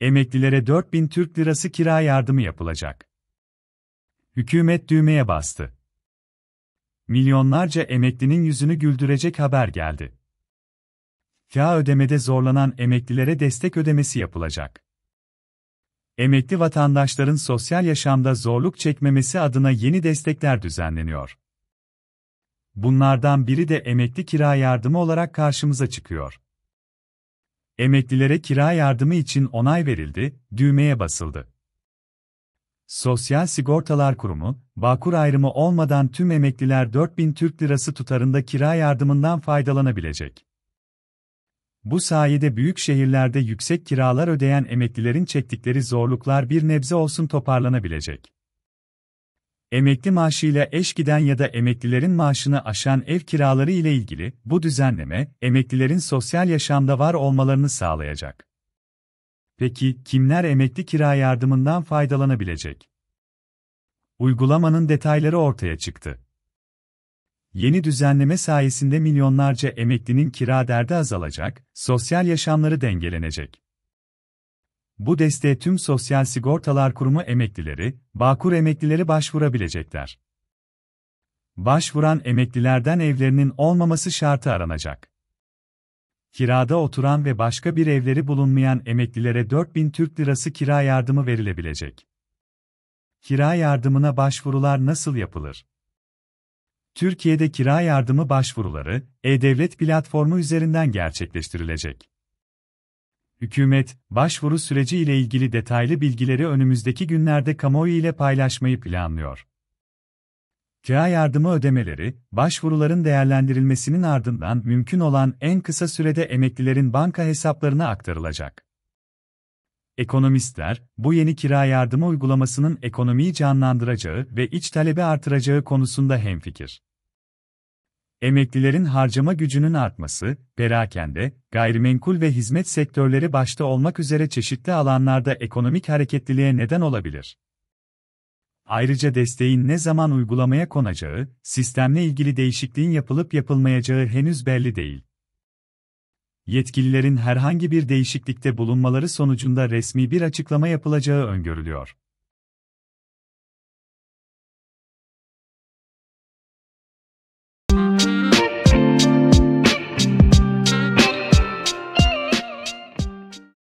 Emeklilere 4000 Türk lirası kira yardımı yapılacak. Hükümet düğmeye bastı. Milyonlarca emeklinin yüzünü güldürecek haber geldi. Kira ödemede zorlanan emeklilere destek ödemesi yapılacak. Emekli vatandaşların sosyal yaşamda zorluk çekmemesi adına yeni destekler düzenleniyor. Bunlardan biri de emekli kira yardımı olarak karşımıza çıkıyor. Emeklilere kira yardımı için onay verildi, düğmeye basıldı. Sosyal Sigortalar Kurumu, vakur ayrımı olmadan tüm emekliler 4000 Türk Lirası tutarında kira yardımından faydalanabilecek. Bu sayede büyük şehirlerde yüksek kiralar ödeyen emeklilerin çektikleri zorluklar bir nebze olsun toparlanabilecek. Emekli maaşıyla eş giden ya da emeklilerin maaşını aşan ev kiraları ile ilgili bu düzenleme emeklilerin sosyal yaşamda var olmalarını sağlayacak. Peki kimler emekli kira yardımından faydalanabilecek? Uygulamanın detayları ortaya çıktı. Yeni düzenleme sayesinde milyonlarca emeklinin kira derdi azalacak, sosyal yaşamları dengelenecek. Bu desteğe tüm Sosyal Sigortalar Kurumu emeklileri, Bağkur emeklileri başvurabilecekler. Başvuran emeklilerden evlerinin olmaması şartı aranacak. Kirada oturan ve başka bir evleri bulunmayan emeklilere 4000 Türk Lirası kira yardımı verilebilecek. Kira yardımına başvurular nasıl yapılır? Türkiye'de kira yardımı başvuruları e-devlet platformu üzerinden gerçekleştirilecek. Hükümet, başvuru süreci ile ilgili detaylı bilgileri önümüzdeki günlerde kamuoyu ile paylaşmayı planlıyor. Kira yardımı ödemeleri, başvuruların değerlendirilmesinin ardından mümkün olan en kısa sürede emeklilerin banka hesaplarına aktarılacak. Ekonomistler, bu yeni kira yardımı uygulamasının ekonomiyi canlandıracağı ve iç talebi artıracağı konusunda hemfikir. Emeklilerin harcama gücünün artması, perakende, gayrimenkul ve hizmet sektörleri başta olmak üzere çeşitli alanlarda ekonomik hareketliliğe neden olabilir. Ayrıca desteğin ne zaman uygulamaya konacağı, sistemle ilgili değişikliğin yapılıp yapılmayacağı henüz belli değil. Yetkililerin herhangi bir değişiklikte bulunmaları sonucunda resmi bir açıklama yapılacağı öngörülüyor.